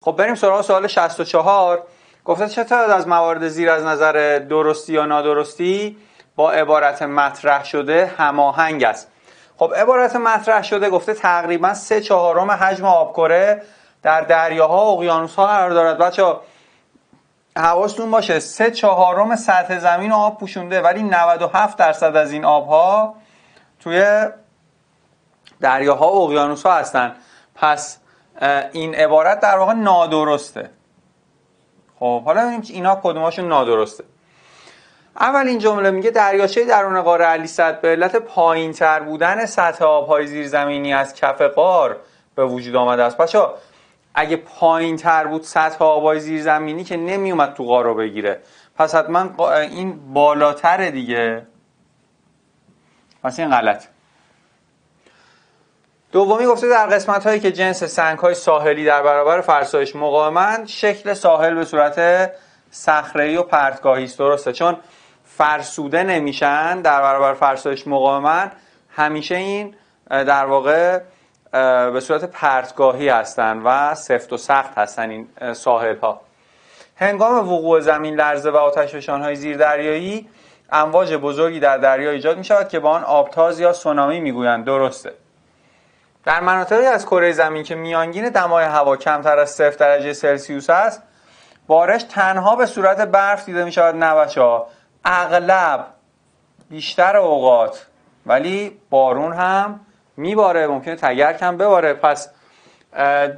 خب بریم سراغ سوال 64 گفته چه از موارد زیر از نظر درستی یا نادرستی با عبارت مطرح شده هماهنگ است خب عبارت مطرح شده گفته تقریبا سه چهارم حجم آبکره در دریاها و ها قرار دارد بچه حواستون باشه سه چهارم سطح زمین آب پوشونده ولی 97 درصد از این آبها توی دریاها و ها هستن پس این عبارت در واقع نادرسته خب حالا ببینیم اینا کدوماشون نادرسته اول این جمله میگه دریاچه درون قاره علی صد به علت پایین تر بودن سطح آبهای زیرزمینی از کف غار به وجود آمده است پس اگه پایین تر بود سطح آبهای زیرزمینی که نمیومد تو قار رو بگیره پس حتما این بالاتر دیگه پس این غلط دومی گفته در قسمت هایی که جنس سنگ های ساحلی در برابر فرسایش مقاومند شکل ساحل به صورت صخره و پرتگاهی است درسته چون فرسوده نمیشن در برابر فرسایش مقاومند همیشه این در واقع به صورت پرتگاهی هستند و سفت و سخت هستن این ساحل ها هنگام وقوع زمین لرزه و آتش های زیردریایی امواج بزرگی در دریا ایجاد می شود که با آن آبتاز یا سونامی میگویند درسته در مناطقی از کره زمین که میانگین دمای هوا کمتر از صفر درجه سلسیوس است بارش تنها به صورت برف دیده می شود نه اغلب بیشتر اوقات ولی بارون هم میباره ممکنه تگر هم بباره پس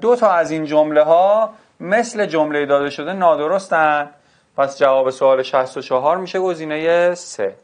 دو تا از این جمله ها مثل جمله داده شده نادرستن پس جواب سوال 64 میشه گزینه 3